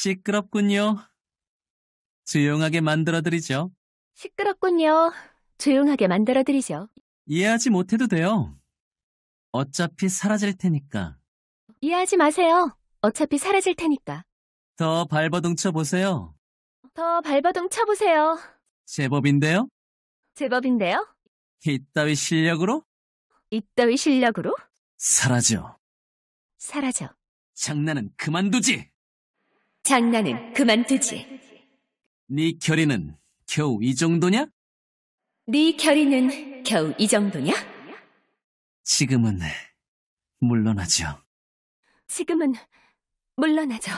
시끄럽군요. 조용하게 만들어드리죠. 시끄럽군요. 조용하게 만들어드리죠. 이해하지 못해도 돼요. 어차피 사라질 테니까. 이해하지 마세요. 어차피 사라질 테니까. 더 발버둥쳐 보세요. 더 발버둥 쳐보세요. 제법인데요? 제법인데요? 이따위 실력으로? 이따위 실력으로? 사라져. 사라져. 장난은 그만두지! 장난은 그만두지. 네 결의는 겨우 이 정도냐? 네 결의는 겨우 이 정도냐? 지금은 물러나죠. 지금은 물러나죠.